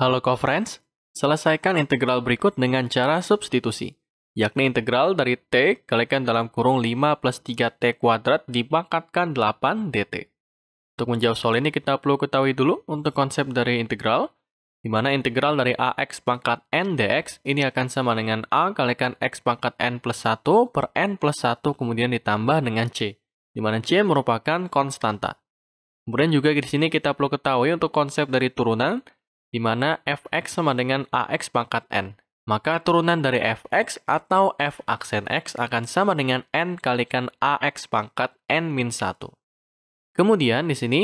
Halo co-friends, selesaikan integral berikut dengan cara substitusi, yakni integral dari t kalikan dalam kurung 5 plus 3t kuadrat dipangkatkan 8 dt. Untuk menjawab soal ini kita perlu ketahui dulu untuk konsep dari integral, di mana integral dari ax pangkat n dx ini akan sama dengan a kalikan x pangkat n plus 1 per n plus 1 kemudian ditambah dengan c, di mana c merupakan konstanta. Kemudian juga di sini kita perlu ketahui untuk konsep dari turunan, di mana fx sama dengan ax pangkat n. Maka turunan dari fx atau f aksen x akan sama dengan n kalikan ax pangkat n min 1. Kemudian di sini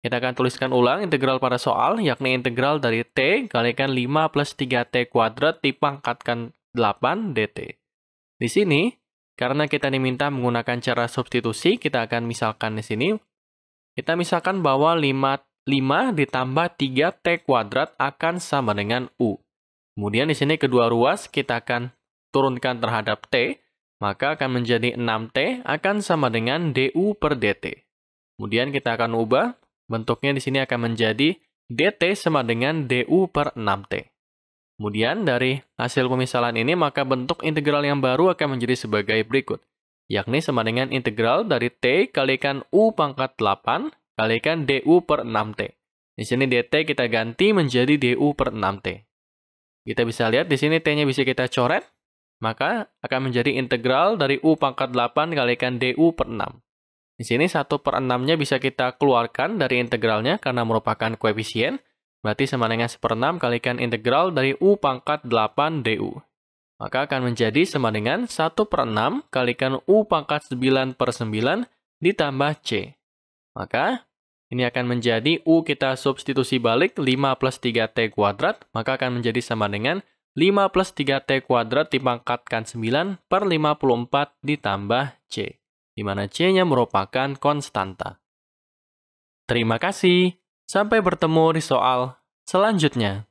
kita akan tuliskan ulang integral pada soal, yakni integral dari t kalikan 5 plus 3t kuadrat dipangkatkan 8 dt. Di sini, karena kita diminta menggunakan cara substitusi, kita akan misalkan di sini, kita misalkan bahwa 5 t 5 ditambah 3T kuadrat akan sama dengan U. Kemudian di sini kedua ruas kita akan turunkan terhadap T, maka akan menjadi 6T akan sama dengan DU per DT. Kemudian kita akan ubah, bentuknya di sini akan menjadi DT sama dengan DU per 6T. Kemudian dari hasil pemisalan ini, maka bentuk integral yang baru akan menjadi sebagai berikut, yakni sama dengan integral dari T kalikan U pangkat 8 Kalikan DU per 6T. Di sini DT kita ganti menjadi DU per 6T. Kita bisa lihat di sini T-nya bisa kita coret, maka akan menjadi integral dari U pangkat 8 kalikan DU per 6. Di sini 1 per 6-nya bisa kita keluarkan dari integralnya karena merupakan koefisien, berarti sama dengan 1 per 6 kalikan integral dari U pangkat 8 DU. Maka akan menjadi sama dengan 1 per 6 kalikan U pangkat 9 per 9 ditambah C. Maka ini akan menjadi U kita substitusi balik 5 plus 3T kuadrat, maka akan menjadi sama dengan 5 plus 3T kuadrat dipangkatkan 9 per 54 ditambah C, di mana C-nya merupakan konstanta. Terima kasih, sampai bertemu di soal selanjutnya.